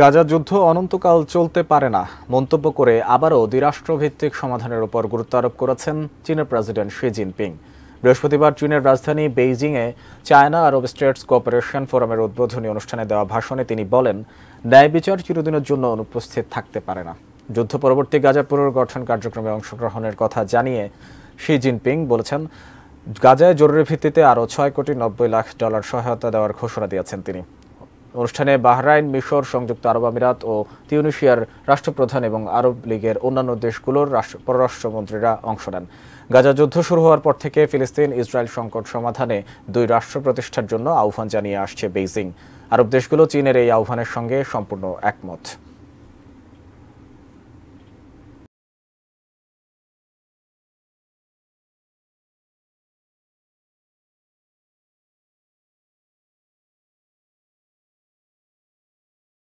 গাজা যুদ্ধ অনন্তকাল চলতে পারে না মন্তব্য করে আবারও দ্বিরাষ্ট্রভিত্তিক সমাধানের ওপর গুরুত্ব আরোপ করেছেন চীনের প্রেসিডেন্ট শি জিনপিং বৃহস্পতিবার চীনের রাজধানী বেইজিংয়ে চায়না আরব স্টেটস কোঅপারেশন ফোরামের উদ্বোধনী অনুষ্ঠানে দেওয়া ভাষণে তিনি বলেন ন্যায় বিচার চিরদিনের জন্য অনুপস্থিত থাকতে পারে না যুদ্ধ পরবর্তী গাজা পুনর্গঠন কার্যক্রমে অংশগ্রহণের কথা জানিয়ে শি জিনপিং বলেছেন গাজায় জরুরি ভিত্তিতে আরও ছয় কোটি নব্বই লাখ ডলার সহায়তা দেওয়ার ঘোষণা দিয়েছেন তিনি অনুষ্ঠানে বাহরাইন মিশর সংযুক্ত আরব আমিরাত ও তিউনিশিয়ার রাষ্ট্রপ্রধান এবং আরব লীগের অন্যান্য দেশগুলোর পররাষ্ট্রমন্ত্রীরা অংশ নেন গাজা যুদ্ধ শুরু হওয়ার পর থেকে ফিলিস্তিন ইসরায়েল সংকট সমাধানে দুই রাষ্ট্র প্রতিষ্ঠার জন্য আহ্বান জানিয়ে আসছে বেইজিং আরব দেশগুলো চীনের এই আহ্বানের সঙ্গে সম্পূর্ণ একমত